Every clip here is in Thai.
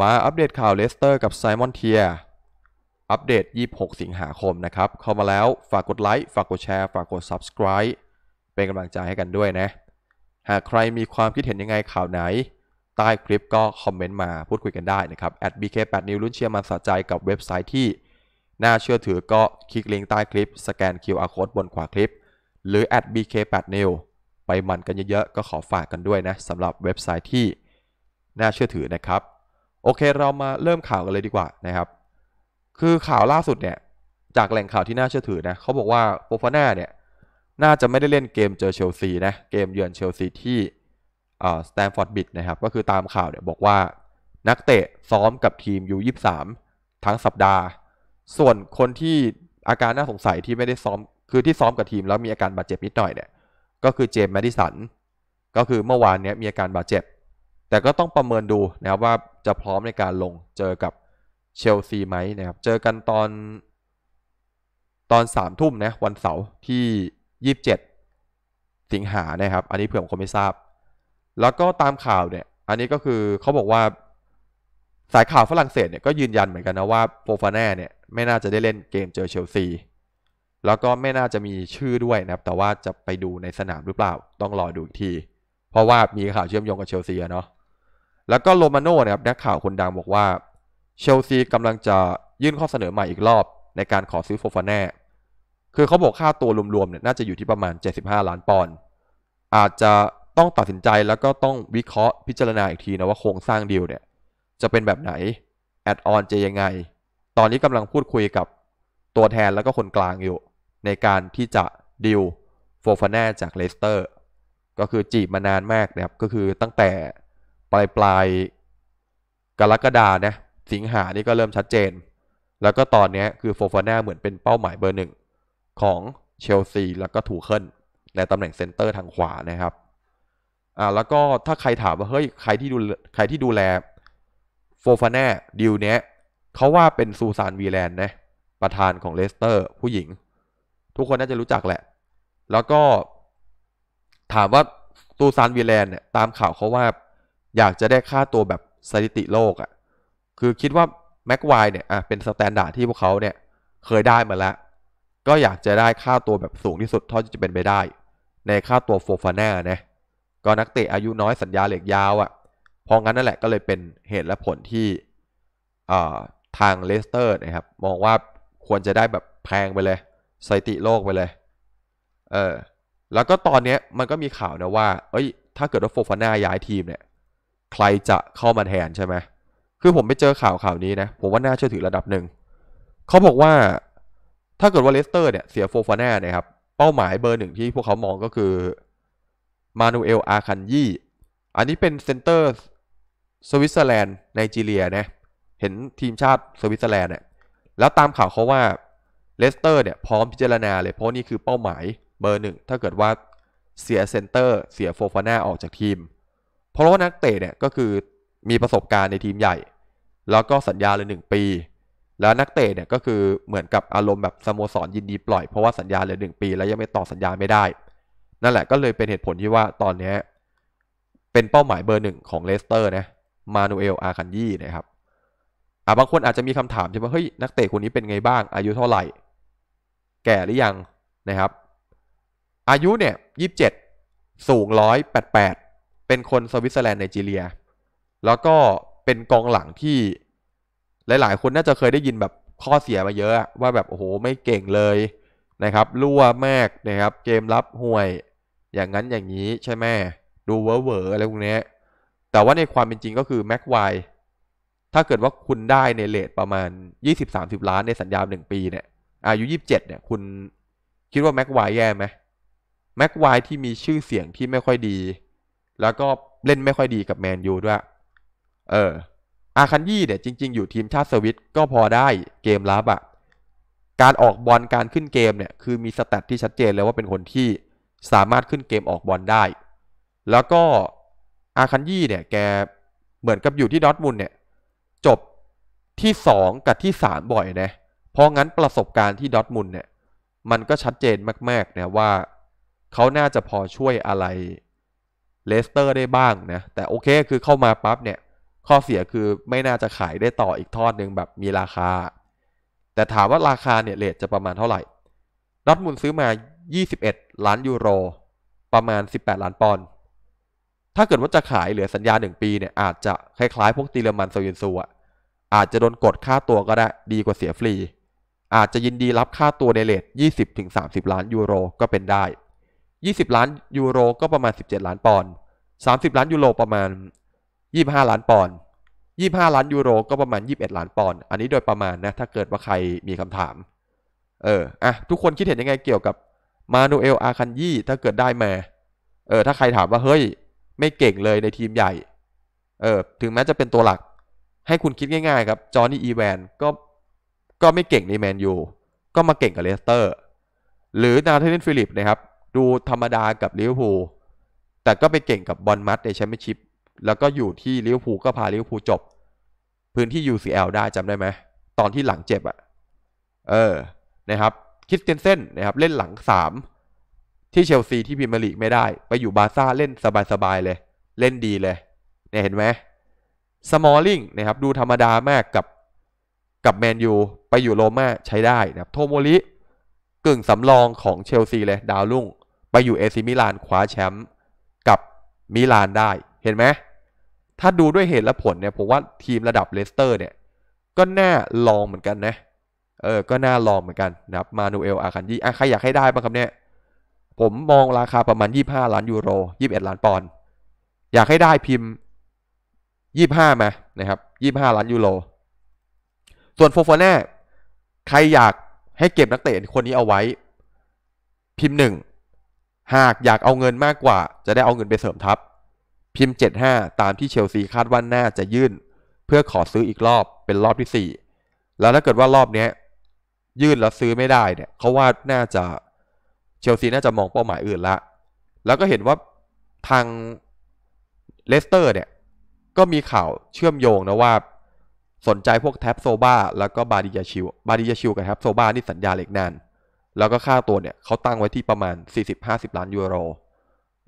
มาอัปเดตข่าวเลสเตอร์กับไซมอนเทียอัปเดต 26 สิงหาคมนะครับ เข้ามาแล้ว ฝากกดไลค์ ฝากกดแชร์ ฝากกด Subscribe เป็นกำลังใจให้กันด้วยนะ หากใครมีความคิดเห็นยังไงข่าวไหน ใต้คลิปก็คอมเมนต์มาพูดคุยกันได้นะครับ @bk8new รุ่นเชียร์มันสะใจกับเว็บไซต์ที่ น่าเชื่อถือก็คลิกลิงก์ใต้คลิป สแกน QR code บนขวาคลิป หรือ @bk8new ไปมันกันเยอะๆก็ขอฝากกันด้วยนะสำหรับเว็บไซต์ที่ น่าเชื่อถือนะครับโอเคเรามาเริ่มข่าวกันเลยดีกว่านะครับ คือข่าวล่าสุดเนี่ย จากแหล่งข่าวที่น่าเชื่อถือนะเขาบอกว่า โปฟาน่าเนี่ย น่าจะไม่ได้เล่นเกมเจอเชลซีนะ เกมเยือนเชลซีที่สแตนฟอร์ดบิดนะครับ ก็คือตามข่าวเนี่ยบอกว่า นักเตะซ้อมกับทีมยู23ทั้งสัปดาห์ ส่วนคนที่อาการน่าสงสัยที่ไม่ได้ซ้อมคือที่ซ้อมกับทีม แล้วมีอาการบาดเจ็บนิดหน่อยเนี่ยก็คือเจมส์แมดิสัน ก็คือเมื่อวานเนี้ยมีอาการบาดเจ็บแต่ก็ต้องประเมินดูนะครับว่าจะพร้อมในการลงเจอกับเชลซีไหมนะครับ เจอกันตอนตอนสามทุ่มนะวันเสาร์ที่ยี่สิบเจ็ดสิงหานะครับ อันนี้เผื่อผมไม่ทราบ แล้วก็ตามข่าวเนี่ย อันนี้ก็คือเขาบอกว่า สายข่าวฝรั่งเศสเนี่ยก็ยืนยันเหมือนกันนะว่า โฟฟาแน่เนี่ยไม่น่าจะได้เล่นเกมเจอเชลซี แล้วก็ไม่น่าจะมีชื่อด้วยนะครับ แต่ว่าจะไปดูในสนามหรือเปล่าต้องรอดูอีกที เพราะว่ามีข่าวเชื่อมโยงกับเชลซีเนาะแล้วก็โรมาโน่นะครับนักข่าวคนดังบอกว่าเชลซีกำลังจะยื่นข้อเสนอใหม่อีกรอบในการขอซื้อโฟฟาแน่คือเขาบอกค่าตัวรวมๆเนี่ยน่าจะอยู่ที่ประมาณ 75 ล้านปอนด์อาจจะต้องตัดสินใจแล้วก็ต้องวิเคราะห์พิจารณาอีกทีนะว่าโครงสร้างดีลเนี่ย จะเป็นแบบไหน แอดออนจะยังไง ตอนนี้กำลังพูดคุยกับตัวแทนแล้วก็คนกลางอยู่ในการที่จะดีลโฟฟาน่าจากเลสเตอร์ก็คือจีบมานานมากนะครับก็คือตั้งแต่ปลายปลายกรกฎานะสิงหานี่ก็เริ่มชัดเจน แล้วก็ตอนนี้คือโฟฟาน่าเหมือนเป็นเป้าหมายเบอร์หนึ่งของเชลซี แล้วก็ถูเคิลในตำแหน่งเซนเตอร์ทางขวานะครับอ่าแล้วก็ถ้าใครถามว่าเฮ้ยใครที่ดูใครที่ดูแลโฟฟาน่าดิวเนี้ยเขาว่าเป็นซูซานวีแลนด์นะประธานของเลสเตอร์ ผู้หญิง ทุกคนน่าจะรู้จักแหละ แล้วก็ถามว่าซูซานวีแลนด์เนี่ยตามข่าวเขาว่าอยากจะได้ค่าตัวแบบสถิติโลกอะ่ะ คือคิดว่าแม็กไวเนี่ยอ่ะเป็นสแตนดาร์ดที่พวกเขาเนี่ยเคยได้มาแล้ว ก็อยากจะได้ค่าตัวแบบสูงที่สุดเท่าที่จะเป็นไปได้ ในค่าตัวโฟฟาน่านะ ก็นักเตะอายุน้อยสัญญาเหล็กยาวอะ่ะ เพราะงั้นนั่นแหละก็เลยเป็นเหตุและผลที่ทางเลสเตอร์นะครับ มองว่าควรจะได้แบบแพงไปเลยสถิติโลกไปเลย เออ แล้วก็ตอนนี้มันก็มีข่าวนะว่าเอ้ย ถ้าเกิดว่าโฟฟาน่าย้ายทีมเนี่ยใครจะเข้ามาแทนใช่ไหม คือผมไปเจอข่าวข่าวนี้นะ ผมว่าน่าเชื่อถือระดับหนึ่ง เขาบอกว่าถ้าเกิดว่าเลสเตอร์เนี่ย เสียโฟฟาน่านะครับ เป้าหมายเบอร์หนึ่งที่พวกเขามองก็คือมานูเอลอาคันยี่อันนี้เป็นเซนเตอร์สวิตเซอร์แลนด์ไนจีเรียนะ เห็นทีมชาติสวิตเซอร์แลนด์เนี่ย แล้วตามข่าวเขาว่าเลสเตอร์เนี่ย พร้อมพิจารณาเลย เพราะนี่คือเป้าหมายเบอร์หนึ่งถ้าเกิดว่าเสียเซนเตอร์เสียโฟฟาน่าออกจากทีมเพราะว่านักเตะเนี่ยก็คือมีประสบการณ์ในทีมใหญ่ แล้วก็สัญญาเลยหนึ่งปี แล้วนักเตะเนี่ยก็คือเหมือนกับอารมณ์แบบสโมสร ยินดีปล่อยเพราะว่าสัญญาเลยหนึ่งปี แล้วยังไม่ต่อสัญญาไม่ได้ นั่นแหละก็เลยเป็นเหตุผลที่ว่าตอนนี้เป็นเป้าหมายเบอร์หนึ่งของเลสเตอร์นะมานูเอลอาคันยี่นะครับอ่าบางคนอาจจะมีคำถามใช่ไหมเฮ้ยนักเตะคนนี้เป็นไงบ้าง อายุเท่าไหร่ แก่หรือยังนะครับ อายุเนี่ยยี่สิบเจ็ดสูงร้อยแปดแปดเป็นคนสวิตเซอร์แลนด์ไนจีเรีย แล้วก็เป็นกองหลังที่ หลายๆ คนน่าจะเคยได้ยินแบบข้อเสียมาเยอะ ว่าแบบ โอ้โหไม่เก่งเลยนะครับรั่วมากนะครับเกมรับห่วย อย่างนั้นอย่างนี้ใช่ไหมดูเวอร์เวอร์อะไรพวกนี้แต่ว่าในความเป็นจริงก็คือแม็กไวถ้าเกิดว่าคุณได้ในเลทประมาณ 20-30 ล้านในสัญญาหนึ่งปีเนี่ยอายุ27เนี่ยคุณคิดว่าแม็กไวแย่ไหมแม็กไวที่มีชื่อเสียงที่ไม่ค่อยดีแล้วก็เล่นไม่ค่อยดีกับแมนยูด้วย เอออาคันยี่เนี่ยจริง ๆอยู่ทีมชาติสวิตก็พอได้เกมรับอะ่ะ การออกบอลการขึ้นเกมเนี่ยคือมีสแตทที่ชัดเจนเลยว่าเป็นคนที่สามารถขึ้นเกมออกบอลได้ แล้วก็อาคันยี่เนี่ยแกเหมือนกับอยู่ที่ดอทมุลเนี่ยจบที่2กับที่3บ่อยนะ เพราะงั้นประสบการณ์ที่ดอทมุลเนี่ยมันก็ชัดเจนมากๆนะว่าเขาน่าจะพอช่วยอะไรเลสเตอร์ได้บ้างนะแต่โอเคคือเข้ามาปั๊บเนี่ยข้อเสียคือไม่น่าจะขายได้ต่ออีกทอดหนึ่งแบบมีราคา แต่ถามว่าราคาเนี่ยเลทจะประมาณเท่าไหร่ดอทมุลซื้อมา 21 ล้านยูโร ประมาณ 18 ล้านปอนด์ถ้าเกิดว่าจะขายเหลือสัญญา 1 ปีเนี่ยอาจจะคล้าย ๆ พวกตีเลมันโซยินซูอะอาจจะโดนกดค่าตัวก็ได้ดีกว่าเสียฟรี อาจจะยินดีรับค่าตัวในเลท20-30 ล้านยูโร ก็เป็นได้20ล้านยูโรก็ประมาณ 17 ล้านปอนด์30 ล้านยูโรประมาณ 25 ล้านปอนด์25 ล้านยูโรก็ประมาณ 21 ล้านปอนด์ อันนี้โดยประมาณนะ ถ้าเกิดว่าใครมีคำถาม เอออ่ะทุกคนคิดเห็นยังไงเกี่ยวกับมานูเอลอาคันยี่ถ้าเกิดได้มา เออ ถ้าใครถามว่าเฮ้ย ไม่เก่งเลยในทีมใหญ่ เออ ถึงแม้จะเป็นตัวหลัก ให้คุณคิดง่ายๆครับ จอห์นนี่อีแวน ก็ ก็ไม่เก่งในแมนยู ก็มาเก่งกับเลสเตอร์ หรือนาธานฟิลิปนะครับดูธรรมดากับลิเวอร์พูลแต่ก็ไปเก่งกับบอลมัดในแชมเปี้ยนชิพแล้วก็อยู่ที่ลิเวอร์พูลก็พาลิเวอร์พูลจบ พื้นที่ UCL ได้จำได้ไหม ตอนที่หลังเจ็บอะเออ นะครับ คิสเตนเซนนะครับ เล่นหลังสาม ที่เชลซี ที่พิมลีกไม่ได้ ไปอยู่บาซ่าเล่นสบายๆเลย เล่นดีเลย เนี่ยเห็นไหมสมอลลิง นะครับ ดูธรรมดามากกับกับแมนยู ไปอยู่โรม่าใช้ได้นะครับ โทโมริ กึ่งสำรองของเชลซีเลยดาวรุ่งไปอยู่เอซิมิลานคว้าแชมป์กับมิลานได้ เห็นไหมถ้าดูด้วยเหตุและผลเนี่ย ผมว่าทีมระดับเลสเตอร์ เนี่ยก็น่าลองเหมือนกันนะ เออก็น่าลองเหมือนกัน นะครับ มานูเอลอาคันยี่อ่ะใครอยากให้ได้บ้างครับเนี่ย ผมมองราคาประมาณ 25 ล้านยูโร 21 ล้านปอนด์อยากให้ได้พิมพ์ 25มานะครับ25ล้านยูโร ส่วนโฟฟอน่าใครอยากให้เก็บนักเตะคนนี้เอาไว้ พิมพ์หนึ่งหากอยากเอาเงินมากกว่า จะได้เอาเงินไปเสริมทัพ พิมพ์ 75 ตามที่เชลซีคาดว่าน่าจะยื่น เพื่อขอซื้ออีกรอบเป็นรอบที่ 4 แล้วถ้าเกิดว่ารอบนี้ ยื่นแล้วซื้อไม่ได้เนี่ยเขาว่าน่าจะเชลซี น่าจะมองเป้าหมายอื่นละแล้วก็เห็นว่าทางเลสเตอร์ เนี่ยก็มีข่าวเชื่อมโยงนะว่าสนใจพวกแท็บโซบาแล้วก็บาดิยาชิวบาดิยาชิวกับแท็บโซบานี่สัญญาเหล็กนานแล้วก็ค่าตัวเนี่ยเขาตั้งไว้ที่ประมาณ 40-50 ล้านยูโร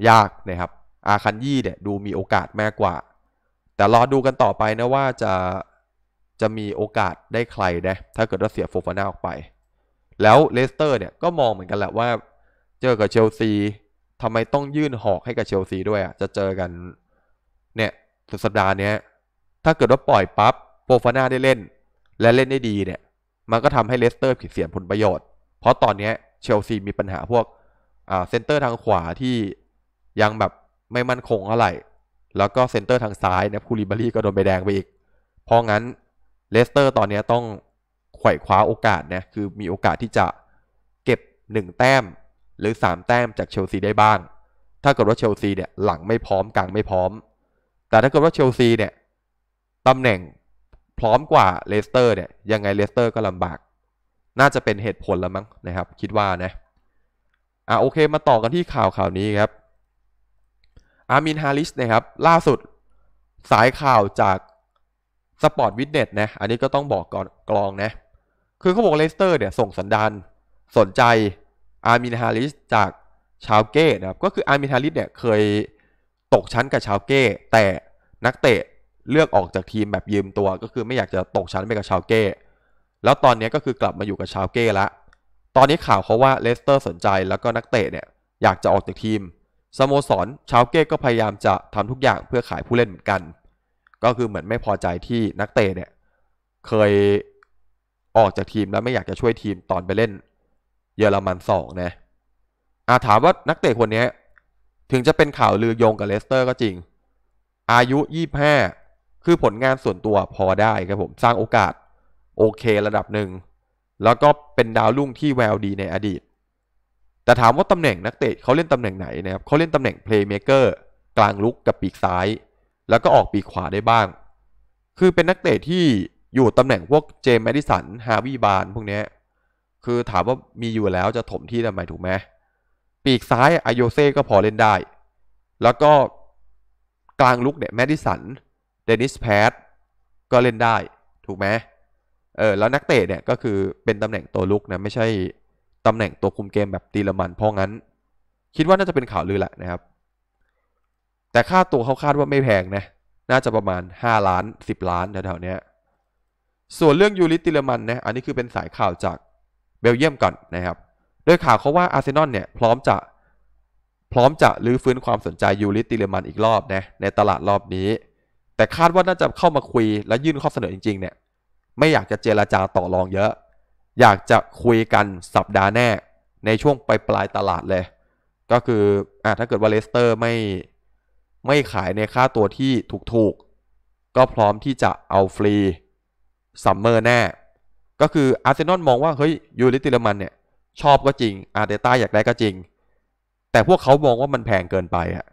ยากนะครับอาคันยี่เนี่ยดูมีโอกาสมากกว่า แต่รอดูกันต่อไปนะว่าจะจะมีโอกาสได้ใครนะถ้าเกิดว่าเสียโฟฟาน่าออกไป แล้วเลสเตอร์เนี่ยก็มองเหมือนกันแหละว่าเจอกับเชลซีทำไมต้องยื่นหอกให้กับเชลซีด้วยอะ่ะ จะเจอกันเนี่ยสุดสัปดาห์นี้ถ้าเกิดว่าปล่อยปับ๊บโฟฟาน่าได้เล่นและเล่นได้ดีเนี่ยมันก็ทำให้เลสเตอร์ผิดเสียผลประโยชน์เพราะตอนนี้เชลซีมีปัญหาพวกเซนเตอร์ทางขวาที่ยังแบบไม่มั่นคงเท่าไหร่แล้วก็เซนเตอร์ทางซ้ายนะคูลิบารีก็โดนใบแดงไปอีก เพราะงั้นเลสเตอร์ตอนนี้ต้องไขว่คว้าโอกาสนะคือมีโอกาสที่จะเก็บ 1 แต้มหรือ 3 แต้มจากเชลซีได้บ้าง ถ้าเกิดว่าเชลซีเนี่ยหลังไม่พร้อมกลางไม่พร้อม แต่ถ้าเกิดว่าเชลซีเนี่ยตำแหน่งพร้อมกว่าเลสเตอร์เนี่ยยังไงเลสเตอร์ก็ลำบากน่าจะเป็นเหตุผลแล้วมั้งนะครับ คิดว่านะ อ่าโอเคมาต่อกันที่ข่าวข่าวนี้ครับอามินฮาริสนะครับล่าสุดสายข่าวจากสปอร์ตวิดเน็ตนะอันนี้ก็ต้องบอกก่อนกลองนะคือเขาบอกเลสเตอร์เนี่ยส่งสัญดานสนใจอามินฮาริสจากชาวเก้นะครับก็คืออามินฮาริสเนี่ยเคยตกชั้นกับชาวเก้ แต่นักเตะ เลือกออกจากทีมแบบยืมตัวก็คือไม่อยากจะตกชั้นไปกับชาวเก้แล้วตอนนี้ก็คือกลับมาอยู่กับชาวเก้ละตอนนี้ข่าวเขาว่าเลสเตอร์สนใจแล้วก็นักเตะเนี่ยอยากจะออกจากทีมสโมสรชาวเก้ก็พยายามจะทำทุกอย่างเพื่อขายผู้เล่นเหมือนกัน ก็คือเหมือนไม่พอใจที่นักเตะเนี่ยเคยออกจากทีมแล้วไม่อยากจะช่วยทีมตอนไปเล่น เยอรมันสองนะอาถามว่านักเตะคนนี้ถึงจะเป็นข่าวลือโยงกับเลสเตอร์ ก็จริง อายุ 25คือผลงานส่วนตัวพอได้ครับผม สร้างโอกาสโอเคระดับหนึ่งแล้วก็เป็นดาวรุ่งที่แววดีในอดีต แต่ถามว่าตำแหน่งนักเตะเขาเล่นตำแหน่งไหนนะครับเขาเล่นตำแหน่งเพลย์เมเกอร์กลางลุกกับปีกซ้าย แล้วก็ออกปีกขวาได้บ้าง คือเป็นนักเตะที่อยู่ตำแหน่งพวกเจมส์แมดิสันฮาวิบานพวกนี้คือถามว่ามีอยู่แล้วจะถมที่ทำไมถูกไหมปีกซ้ายอโยเซ่ก็พอเล่นได้ แล้วก็กลางลุกเนี่ยแมดิสันเดนิสแพดก็เล่นได้ถูกไหมเออแล้วนักเตะเนี่ยก็คือเป็นตำแหน่งตัวลุกนะไม่ใช่ตำแหน่งตัวคุมเกมแบบตีละมัน เพราะงั้นคิดว่าน่าจะเป็นข่าวลือแหละนะครับ แต่ค่าตัวเขาคาดว่าไม่แพงนะน่าจะประมาณ 5 ล้าน 10 ล้านแถวๆนี้ส่วนเรื่องยูริติเลมันนะอันนี้คือเป็นสายข่าวจากเบลเยียมก่อนนะครับโดยข่าวเขาว่าอาร์เซนอลเนี่ยพร้อมจะพร้อมจะรื้อฟื้นความสนใจยูริติเลมันอีกรอบนะในตลาดรอบนี้ แต่คาดว่าน่าจะเข้ามาคุยและยื่นข้อเสนอจริงๆเนี่ยไม่อยากจะเจรจาต่อรองเยอะ อยากจะคุยกันสัปดาห์แน่ในช่วงปลายปลายตลาดเลย ก็คืออ่ะถ้าเกิดว่าเลสเตอร์ไม่ไม่ขายในค่าตัวที่ถูกๆ ก็พร้อมที่จะเอาฟรีซัมเมอร์แน่ ก็คืออาร์เซนอลมองว่าเฮ้ยยูริติลมันเนี่ยชอบก็จริง อาร์เดต้าอยากได้ก็จริง แต่พวกเขามองว่ามันแพงเกินไปอะ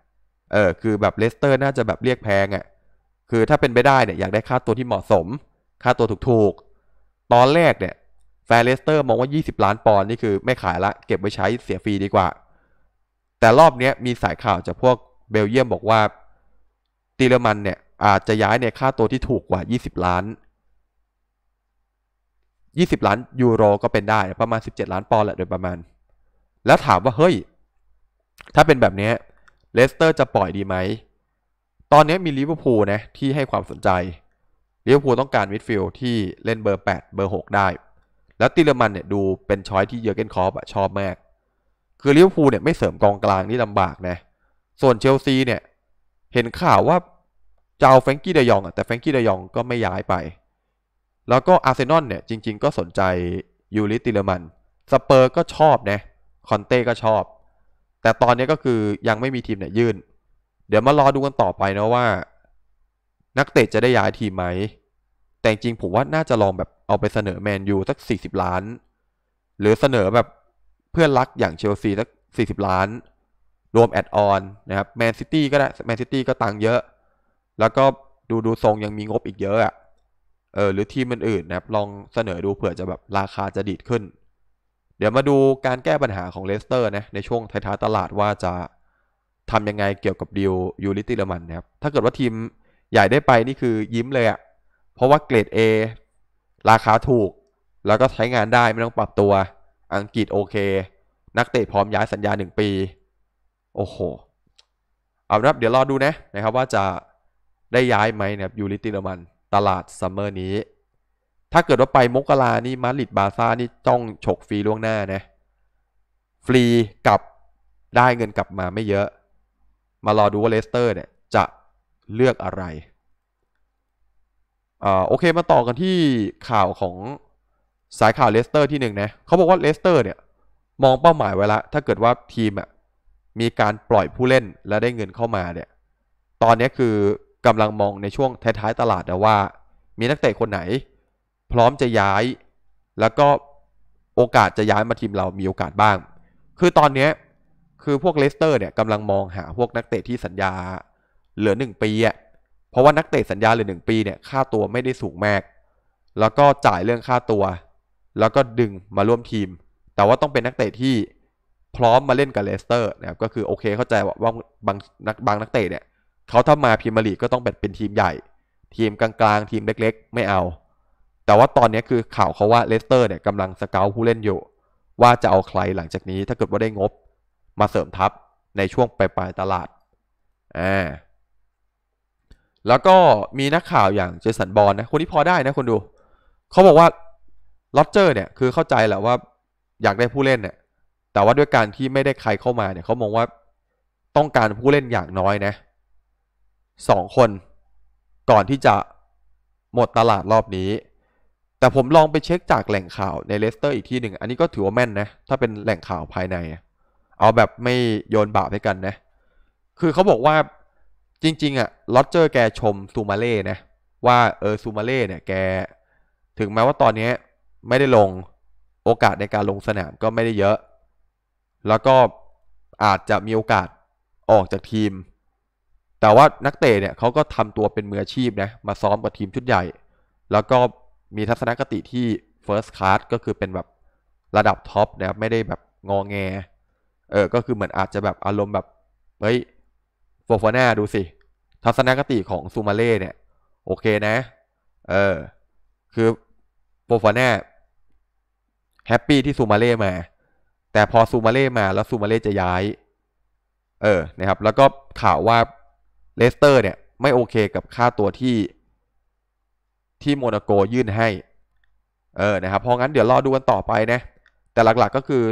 เออ คือแบบเลสเตอร์น่าจะแบบเรียกแพงอ่ะ คือถ้าเป็นไปได้เนี่ยอยากได้ค่าตัวที่เหมาะสมค่าตัวถูกๆ ตอนแรกเนี่ยแฟร์เลสเตอร์มองว่า 20 ล้านปอนด์นี่คือไม่ขายละ เก็บไว้ใช้เสียฟรีดีกว่า แต่รอบนี้มีสายข่าวจากพวกเบลเยียมบอกว่าตีเลมันเนี่ยอาจจะย้ายในค่าตัวที่ถูกกว่า 20 ล้าน 20 ล้านยูโรก็เป็นได้ประมาณ 17 ล้านปอนด์แหละโดยประมาณ แล้วถามว่าเฮ้ย ถ้าเป็นแบบนี้เลสเตอร์จะปล่อยดีไหม ตอนนี้มีลิเวอร์พูลนะที่ให้ความสนใจเลี้ยวพูลต้องการมิดฟิลด์ที่เล่นเบอร์ 8 เบอร์ 6 ได้ แล้วติเลมันเนี่ยดูเป็นช้อยที่เยอเกนคอปชอบมาก คือเลี้ยวพูลเนี่ยไม่เสริมกองกลางนี่ลำบากนะส่วนเชลซีเนี่ยเห็นข่าวว่าจะเอาแฟรงกี้เดยองอะแต่แฟรงกี้เดยองก็ไม่ย้ายไป แล้วก็อาร์เซนอลเนี่ยจริงๆก็สนใจยูริติเลมัน สเปอร์ก็ชอบนะคอนเต้ก็ชอบ แต่ตอนนี้ก็คือยังไม่มีทีมเนี่ยยื่น เดี๋ยวมารอดูกันต่อไปนะว่านักเตะจะได้ย้ายทีไหม แต่จริงผมว่าน่าจะลองแบบเอาไปเสนอ แมนยูสัก 40 ล้าน หรือเสนอแบบเพื่อนรักอย่างเชลซีสัก 40 ล้าน รวมแอดออนนะครับแมนซิตี้ก็ได้แมนซิตี้ก็ตังเยอะ แล้วก็ดูดูทรงยังมีงบอีกเยอะอะเออหรือทีมอื่นๆนะครับลองเสนอดูเผื่อจะแบบราคาจะดีดขึ้น เดี๋ยวมาดูการแก้ปัญหาของเลสเตอร์นะในช่วงท้ายๆตลาดว่าจะทำยังไงเกี่ยวกับดิวยูริติเลมันนะครับถ้าเกิดว่าทีมใหญ่ได้ไปนี่คือยิ้มเลยอะ่ะ เพราะว่าเกรด A ราคาถูก แล้วก็ใช้งานได้ไม่ต้องปรับตัวอังกฤษโอเค นักเตะพร้อมย้ายสัญญาหนึ่งปี โอ้โห เอาละเดี๋ยวรอดูนะนะครับว่าจะได้ย้ายไหมนะครับยูริติโนมัน ตลาดซัมเมอร์นี้ ถ้าเกิดว่าไปมกรานี่มาริดบาซ่านี่จ้องฉกฟรีล่วงหน้านะฟรีกับได้เงินกลับมาไม่เยอะมารอดูว่าเลสเตอร์เนี่ยจะเลือกอะไร อ่า โอเค มาต่อกันที่ข่าวของสายข่าวเลสเตอร์ที่หนึ่งนะเขาบอกว่าเลสเตอร์เนี่ยมองเป้าหมายไว้ละ ถ้าเกิดว่าทีมอ่ะมีการปล่อยผู้เล่นและได้เงินเข้ามาเนี่ย ตอนนี้คือกำลังมองในช่วงท้ายๆตลาดนะว่ามีนักเตะคนไหน พร้อมจะย้าย แล้วก็โอกาสจะย้ายมาทีมเรามีโอกาสบ้าง คือตอนนี้คือพวกเลสเตอร์เนี่ยกำลังมองหาพวกนักเตะที่สัญญาเหลือ 1 ปีอ่ะ เพราะว่านักเตะสัญญาเหลือ 1 ปีเนี่ย ค่าตัวไม่ได้สูงมาก แล้วก็จ่ายเรื่องค่าตัว แล้วก็ดึงมาร่วมทีม แต่ว่าต้องเป็นนักเตะที่พร้อมมาเล่นกับเลสเตอร์นะครับ ก็คือโอเคเข้าใจว่าบางนักบางนักเตะเนี่ย เขาถ้ามาพรีเมียร์ลีกก็ต้องเป็นเป็นทีมใหญ่ ทีมกลางๆ ทีมเล็กๆ ไม่เอา แต่ว่าตอนนี้คือข่าวเขาว่าเลสเตอร์เนี่ยกำลังสเกลผู้เล่นอยู่ ว่าจะเอาใครหลังจากนี้ ถ้าเกิดว่าได้งบ มาเสริมทัพในช่วงปลายปลายตลาด อ่าแล้วก็มีนักข่าวอย่างเจสันบอลนะคนที่พอได้นะคนดู เขาบอกว่าล็อตเจอร์เนี่ยคือเข้าใจแหละว่าอยากได้ผู้เล่นเนี่ยแต่ว่าด้วยการที่ไม่ได้ใครเข้ามาเนี่ยเขามองว่าต้องการผู้เล่นอย่างน้อยนะสองคนก่อนที่จะหมดตลาดรอบนี้ แต่ผมลองไปเช็คจากแหล่งข่าวในเลสเตอร์อีกที่หนึ่งอันนี้ก็ถือว่าแม่นนะ ถ้าเป็นแหล่งข่าวภายในเอาแบบไม่โยนบาปให้กันนะ คือเขาบอกว่าจริงๆอะลอตเจอร์แกชม ซูมาเล่นะ ว่า เออ ซูมาเล่เนี่ย แก ถึงแม้ว่าตอนนี้ไม่ได้ลง โอกาสในการลงสนามก็ไม่ได้เยอะ แล้วก็อาจจะมีโอกาสออกจากทีม แต่ว่านักเตะ เนี่ย เขาก็ทำตัวเป็นมืออาชีพนะ มาซ้อมกับทีมชุดใหญ่ แล้วก็มีทัศนคติที่ first class ก็คือเป็นแบบระดับท็อปนะครับไม่ได้แบบงองแง เออ ก็คือเหมือนอาจจะแบบ อารมณ์แบบ เฮ้ยโฟฟาน่าดูสิ ทัศนคติของซูมาเล่เนี่ย โอเคนะ เออคือโฟฟาน่าแฮปปี้ที่ซูมาเล่มา แต่พอซูมาเล่มา แล้วซูมาเล่จะย้าย เออนะครับแล้วก็ข่าวว่าเลสเตอร์ เนี่ย ไม่โอเคกับค่าตัวที่ ที่โมนาโกยื่นให้เออนะครับเพราะงั้นเดี๋ยวรอดูกันต่อไปนะแต่หลัก ๆ ก็คือ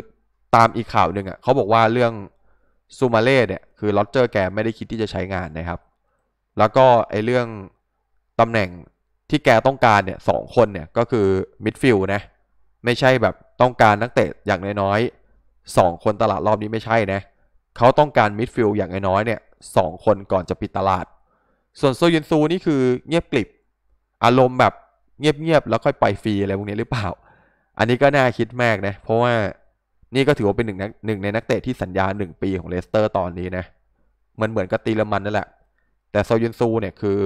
ตามอีกข่าวหนึ่งอะ่ะเขาบอกว่าเรื่องซูมาเล่เนี่ยคือลอตเจอร์แกไม่ได้คิดที่จะใช้งานนะครับ แล้วก็ ไอเรื่อง ตำแหน่งที่แกต้องการเนี่ยสองคนเนี่ยก็คือมิดฟิลด์นะไม่ใช่แบบต้องการนักเตะอย่างน้อยๆสองคนตลาดรอบนี้ไม่ใช่นะเขาต้องการมิดฟิลด์อย่างน้อยๆเนี่ยสองคนก่อนจะปิดตลาด ส่วนโซยุนซูนี่คือเงียบกลิบอารมณ์แบบเงียบๆแล้วค่อยไปฟรีอะไรพวกนี้หรือเปล่า อันนี้ก็น่าคิดมากนะเพราะว่านี่ก็ถือว่าเป็นหนึ่งหนึ่งในนักเตะที่สัญญาหนึ่งปีของเลสเตอร์ตอนนี้นะ มันเหมือนกับตีละมันนั่นแหละ แต่โซยุนซูเนี่ยคือ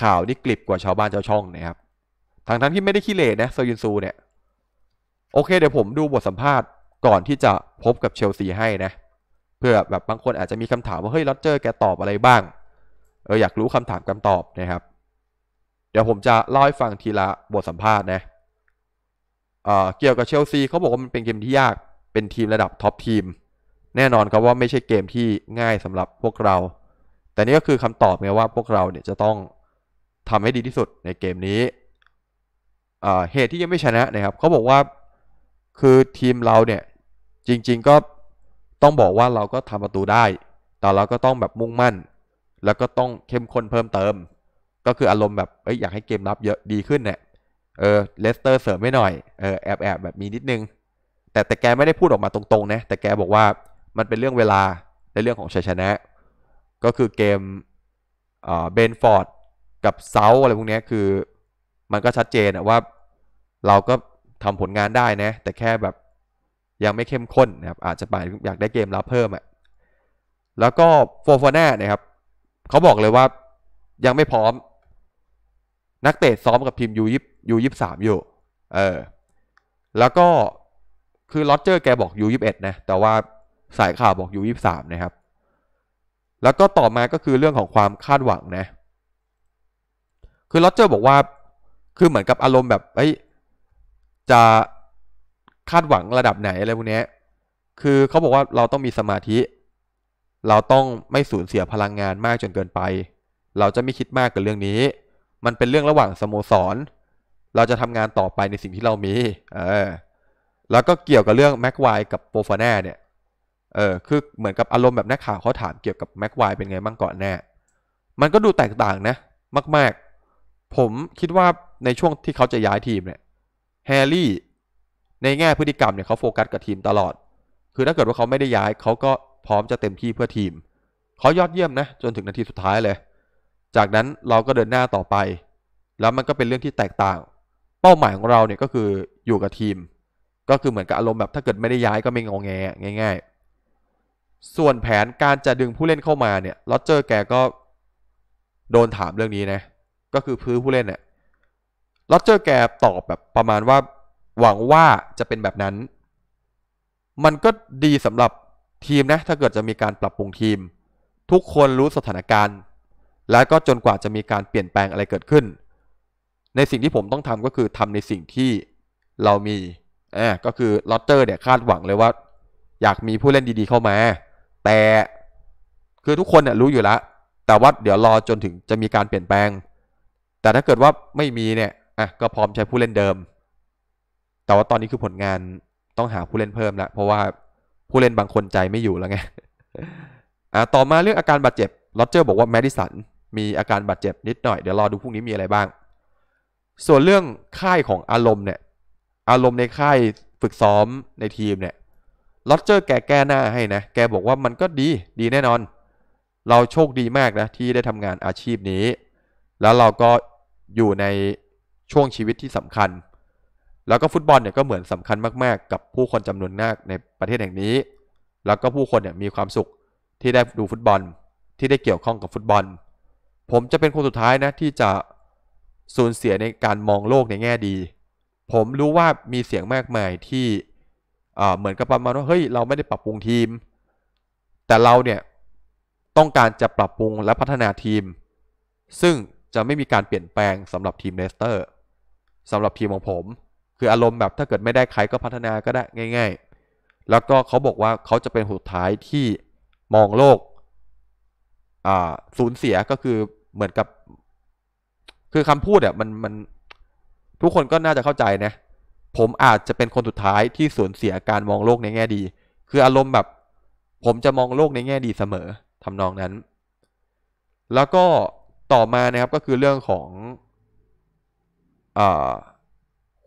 ข่าวที่กลิบกว่าชาวบ้านชาวช่องนะครับทั้งทั้งที่ไม่ได้ขี้เหร่นะโซยุนซูเนี่ย โอเคเดี๋ยวผมดูบทสัมภาษณ์ก่อนที่จะพบกับเชลซีให้นะ เพื่อแบบบางคนอาจจะมีคำถามว่า เฮ้ยลอตเจอร์แกตอบอะไรบ้าง เอออยากรู้คำถามคำตอบนะครับ เดี๋ยวผมจะเล่าให้ฟังทีละบทสัมภาษณ์นะเเกี่ยวกับเชลซีเขาบอกว่ามันเป็นเกมที่ยากเป็นทีมระดับท็อปทีมแน่นอนครับว่าไม่ใช่เกมที่ง่ายสำหรับพวกเรา แต่นี่ก็คือคำตอบไงว่าพวกเราเนี่ยจะต้องทำให้ดีที่สุดในเกมนี้เหตุที่ยังไม่ชนะนะครับเขาบอกว่าคือทีมเราเนี่ยจริงๆก็ต้องบอกว่าเราก็ทำประตูได้ แต่เราก็ต้องแบบมุ่งมั่น แล้วก็ต้องเข้มข้นเพิ่มเติม ก็คืออารมณ์แบบอยอยากให้เกมรับเยอะดีขึ้นเนี่ยเออเลสเตอร์เสริมไม่หน่อยเออแอบแอบแบบมีนิดนึงแต่แต่แกไม่ได้พูดออกมาตรงๆนะแต่แกบอกว่ามันเป็นเรื่องเวลาในเรื่องของชัยชนะ ก็คือเกมเบนฟอร์ดกับเซาอะไรพวกนี้คือ มันก็ชัดเจนว่าเราก็ทำผลงานได้นะ แต่แค่แบบยังไม่เข้มข้นนะครับอาจจะไปอยากได้เกมรับเพิ่มอะแล้วก็โฟฟอน่านะครับ เขาบอกเลยว่ายังไม่พร้อม นักเตะซ้อมกับพิมยูยิบยูยิบสามอยู่ เออแล้วก็คือลอตเจอร์แกบอกยูยี่สิบเอ็ดนะแต่ว่าสายข่าวบอกยูยี่สิบสามนะครับ แล้วก็ต่อมาก็คือเรื่องของความคาดหวังนะ คือลอตเจอร์บอกว่า คือเหมือนกับอารมณ์แบบเอ้ยจะคาดหวังระดับไหนอะไรพวกนี้คือเขาบอกว่าเราต้องมีสมาธิ เราต้องไม่สูญเสียพลังงานมากจนเกินไป เราจะไม่คิดมากกับเรื่องนี้ มันเป็นเรื่องระหว่างสโมสร เราจะทำงานต่อไปในสิ่งที่เรามีเออแล้วก็เกี่ยวกับเรื่องแม็กไวกับโปฟาแน่เนี่ย เออคือเหมือนกับอารมณ์แบบนักข่าวเขาถามเกี่ยวกับแม็กไวเป็นไงบ้างก่อนแน่ มันก็ดูแตกต่างนะ มาก ๆ ผมคิดว่าในช่วงที่เขาจะย้ายทีมเนี่ยแฮร์รี่ ในแง่พฤติกรรมเนี่ยเขาโฟกัสกับทีมตลอด คือถ้าเกิดว่าเขาไม่ได้ย้ายเขาก็พร้อมจะเต็มที่เพื่อทีม เขายอดเยี่ยมนะจนถึงนาทีสุดท้ายเลย จากนั้นเราก็เดินหน้าต่อไป แล้วมันก็เป็นเรื่องที่แตกต่าง เป้าหมายของเราเนี่ยก็คืออยู่กับทีมก็คือเหมือนกับอารมณ์แบบถ้าเกิดไม่ได้ย้ายก็ไม่งองแง ง่ายๆ ส่วนแผนการจะดึงผู้เล่นเข้ามาเนี่ยลอตเจอร์แกก็ โดนถามเรื่องนี้นะ ก็คือพื้นผู้เล่นเนี่ยลอตเจอร์แกตอบแบบประมาณว่าหวังว่าจะเป็นแบบนั้น มันก็ดีสำหรับทีมนะ ถ้าเกิดจะมีการปรับปรุงทีม ทุกคนรู้สถานการณ์ และก็จนกว่าจะมีการเปลี่ยนแปลงอะไรเกิดขึ้น ในสิ่งที่ผมต้องทำก็คือทำในสิ่งที่เรามีอ่าก็คือลอตเตอร์เนี่ยคาดหวังเลยว่า อยากมีผู้เล่นดีๆ เข้ามา แต่คือทุกคนเนี่ยรู้อยู่แล้ว แต่ว่าเดี๋ยวรอจนถึงจะมีการเปลี่ยนแปลง แต่ถ้าเกิดว่าไม่มีเนี่ยอ่ะก็พร้อมใช้ผู้เล่นเดิม แต่ว่าตอนนี้คือผลงานต้องหาผู้เล่นเพิ่มละเพราะว่าผู้เล่นบางคนใจไม่อยู่แล้วไงอ่าต่อมาเรื่องอาการบาดเจ็บลอตเจอร์ บอกว่าแมดิสันมีอาการบาดเจ็บนิดหน่อยเดี๋ยวรอดูพรุ่งนี้มีอะไรบ้าง ส่วนเรื่องค่ายของอารมณ์เนี่ยอารมณ์ในค่ายฝึกซ้อมในทีมเนี่ยลอตเจอร์แกแก้หน้าให้นะ แกบอกว่ามันก็ดี ดีแน่นอน เราโชคดีมากนะที่ได้ทำงานอาชีพนี้ แล้วเราก็อยู่ในช่วงชีวิตที่สำคัญ แล้วก็ฟุตบอลเนี่ยก็เหมือนสำคัญมากๆ กับผู้คนจำนวนมากในประเทศแห่งนี้ แล้วก็ผู้คนเนี่ยมีความสุขที่ได้ดูฟุตบอลที่ได้เกี่ยวข้องกับฟุตบอล ผมจะเป็นคนสุดท้ายนะที่จะสูญเสียในการมองโลกในแง่ดีผมรู้ว่ามีเสียงมากมายที่เหมือนกับประมาณว่าเฮ้ยเราไม่ได้ปรับปรุงทีม แต่เราเนี่ยต้องการจะปรับปรุงและพัฒนาทีม ซึ่งจะไม่มีการเปลี่ยนแปลงสำหรับทีมเลสเตอร์สำหรับทีมของผม คืออารมณ์แบบถ้าเกิดไม่ได้ใครก็พัฒนาก็ได้ง่ายๆ แล้วก็เขาบอกว่าเขาจะเป็นหุดท้ายที่มองโลกสูญเสียก็คือเหมือนกับ คือคำพูดี่ยมันมันทุกคนก็น่าจะเข้าใจนะ ผมอาจจะเป็นคนสุดท้ายที่สูญเสียการมองโลกในแง่ดี คืออารมณ์แบบ ผมจะมองโลกในแง่ดีเสมอ ทำนองนั้น แล้วก็ต่อมานะครับก็คือเรื่องของอ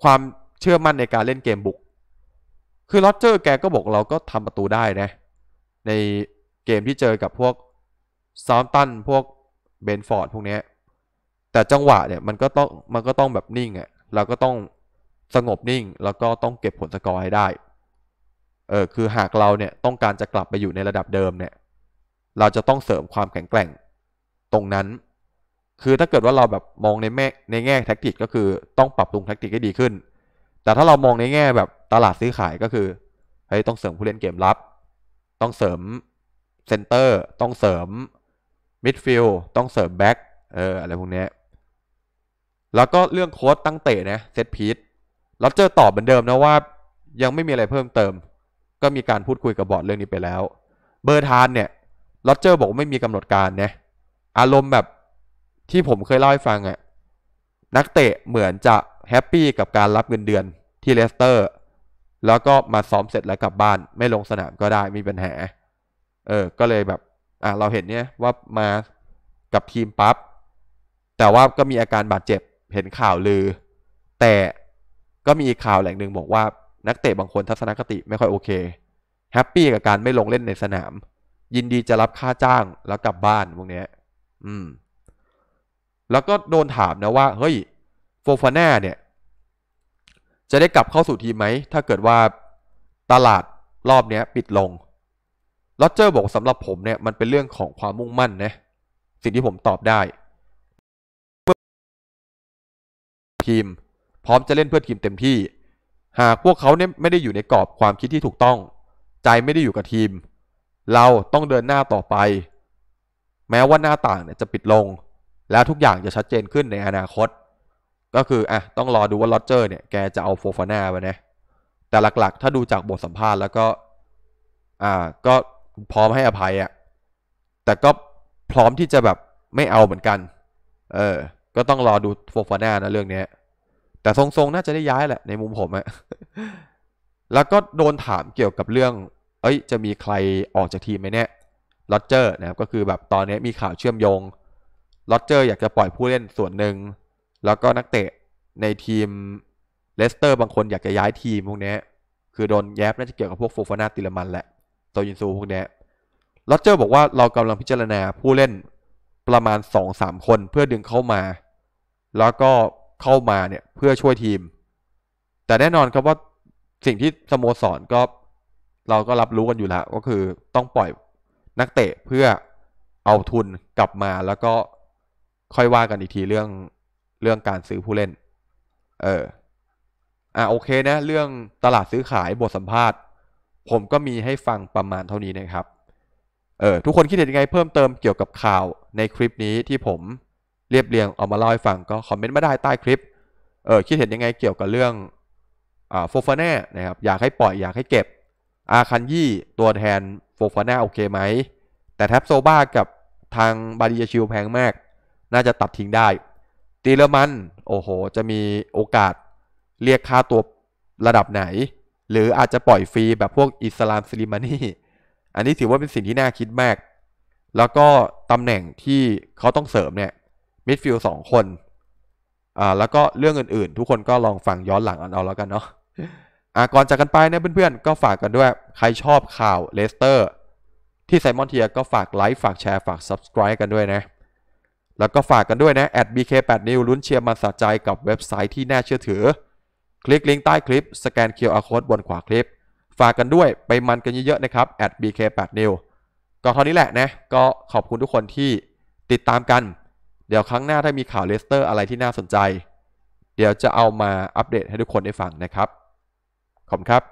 ความเชื่อมั่นในการเล่นเกมบุก คือลอตเจอร์ แกก็บอกเราก็ทำประตูได้นะ ในเกมที่เจอกับพวกซาวตันพวกเบนฟอร์ดพวกนี้ แต่จังหวะเนี่ย มันก็ต้อง มันก็ต้องแบบนิ่งอะ่ะเราก็ต้องสงบนิ่งแล้วก็ต้องเก็บผลสกอร์ให้ได้ เออคือหากเราเนี่ยต้องการจะกลับไปอยู่ในระดับเดิมเนี่ยเราจะต้องเสริมความแข็งแกร่ง ตรงนั้น คือถ้าเกิดว่าเราแบบมองในแม่ในแง่แท็กติกก็คือต้องปรับปรุงแท็กติกให้ดีขึ้น แต่ถ้าเรามองในแง่แบบตลาดซื้อขายก็คือเฮ้ยต้องเสริมผู้เล่นเกมรับ ต้องเสริมเซนเตอร์ต้องเสริมมิดฟิลด์ต้องเสริมแบ็กเอออะไรพวกนี้แล้วก็เรื่องโค้ดตั้งเตะนะเซตพีทล็อเจอตอบเหมือนเดิมนะว่ายังไม่มีอะไรเพิ่มเติม ก็มีการพูดคุยกับบอร์ดเรื่องนี้ไปแล้ว เบอร์ทานเนี่ยลอเจอร์บอกไม่มีกำหนดการนะอารมณ์แบบที่ผมเคยเล่าให้ฟังอะ่ะนักเตะเหมือนจะแฮปปี้กับการรับเงินเดือนที่เลสเตอร์ แล้วก็มาซ้อมเสร็จแล้วกลับบ้าน ไม่ลงสนามก็ได้ไมมีปัญหาเออ ก็เลยแบบ อ่ะเราเห็นเนี่ยว่ามากับทีมปับ๊บแต่ว่าก็มีอาการบาดเจ็บเห็นข่าวลือ แต่ก็มีข่าวแหล่งหนึ่งบอกว่านักเตะบางคนทัศนคติไม่ค่อยโอเค แฮปปี้กับการไม่ลงเล่นในสนาม ยินดีจะรับค่าจ้างแล้วกลับบ้านพวกนี้อืม แล้วก็โดนถามนะว่าเฮ้ยโฟฟาน่าเนี่ย จะได้กลับเข้าสู่ทีมไหม ถ้าเกิดว่าตลาดรอบนี้ปิดลง ลอเจอร์บอกสำหรับผมเนี่ย มันเป็นเรื่องของความมุ่งมั่นนะสิ่งที่ผมตอบได้ทีมพร้อมจะเล่นเพื่อทีมเต็มที่ หากพวกเขาเนี่ยไม่ได้อยู่ในกรอบความคิดที่ถูกต้อง ใจไม่ได้อยู่กับทีม เราต้องเดินหน้าต่อไป แม้ว่าหน้าต่างเนี่ยจะปิดลง แล้วทุกอย่างจะชัดเจนขึ้นในอนาคต ก็คืออ่ะต้องรอดูว่าลอตเจอร์เนี่ยแกจะเอาโฟฟาน่าไปนะแต่หลักๆถ้าดูจากบทสัมภาษณ์ แล้วก็ อ่า ก็พร้อมให้อภัยอะ่ะแต่ก็พร้อมที่จะแบบไม่เอาเหมือนกัน เออก็ต้องรอดูโฟฟาน่านะเรื่องนี้แต่ทรงๆ น่าจะได้ย้ายแหละในมุมผมอะแล้วก็โดนถามเกี่ยวกับเรื่อง เอ้ย จะมีใครออกจากทีมไหมเนี่ยลอตเจอร์นะครับก็คือแบบตอนนี้มีข่าวเชื่อมโยงลอตเจอร์อยากจะปล่อยผู้เล่นส่วนหนึ่งแล้วก็นักเตะ ในทีมเลสเตอร์บางคนอยากจะย้ายทีมพวกนี้คือโดนแยบน่าจะเกี่ยวกับพวกโฟฟาน่าติลมันแหละโตยินซูพวกนี้ลอตเจอร์บอกว่าเรากำลังพิจารณาผู้เล่นประมาณ2-3คนเพื่อดึงเข้ามาแล้วก็เข้ามาเนี่ยเพื่อช่วยทีม แต่แน่นอนครับว่าสิ่งที่สโมสรก็เราก็รับรู้กันอยู่แล้วก็คือต้องปล่อยนักเตะเพื่อเอาทุนกลับมา แล้วก็ค่อยว่ากันอีกทีเรื่องเรื่องการซื้อผู้เล่น เอออ่ะโอเคนะ เรื่องตลาดซื้อขายบทสัมภาษณ์ ผมก็มีให้ฟังประมาณเท่านี้นะครับเออทุกคนคิดเห็นยังไงเพิ่มเติมเกี่ยวกับข่าวในคลิปนี้ที่ผมเรียบเรียง เอามาเล่าให้ฟังก็คอมเมนต์มาได้ใต้คลิป เออคิดเห็นยังไงเกี่ยวกับเรื่องอ่าโฟฟาน่นะครับอยากให้ปล่อยอยากให้เก็บ อาคันยี่ตัวแทนโฟฟาน่โอเคไหมแต่แท็บโซบ้ากับทางบาดิยาชิวแพงมากน่าจะตัดทิ้งได้ตีเลมันโอ้โหจะมีโอกาสเรียกค่าตัวระดับไหน หรืออาจจะปล่อยฟรีแบบพวกอิสลามซิลิมานีอันนี้ถือว่าเป็นสิ่งที่น่าคิดมาก แล้วก็ตำแหน่งที่เขาต้องเสริมเนี่ยมิดฟิลด์สองคน อ่า แล้วก็เรื่องอื่น ๆ ทุกคนก็ลองฟังย้อนหลังเอาแล้วกันเนาะ อ่าก่อนจากกันไปเนี่ยเพื่อนๆ ก็ฝากกันด้วยใครชอบข่าวเลสเตอร์ ที่ไซมอนเทียก็ฝากไลค์ ฝากแชร์ ฝาก Subscribe กันด้วยนะ แล้วก็ฝากกันด้วยนะแอด @bk8new ลุ้นเชียร์มันสะใจกับเว็บไซต์ที่น่าเชื่อถือ คลิกลิงก์ใต้คลิป สแกน QR Code บนขวาคลิป ฝากกันด้วยไปมันกันเยอะๆนะครับ @bk8new ก็เท่านี้แหละนะ ก็ขอบคุณทุกคนที่ติดตามกันเดี๋ยวครั้งหน้าถ้ามีข่าวเลสเตอร์อะไรที่น่าสนใจ เดี๋ยวจะเอามาอัปเดตให้ทุกคนได้ฟังนะครับ ขอบคุณครับ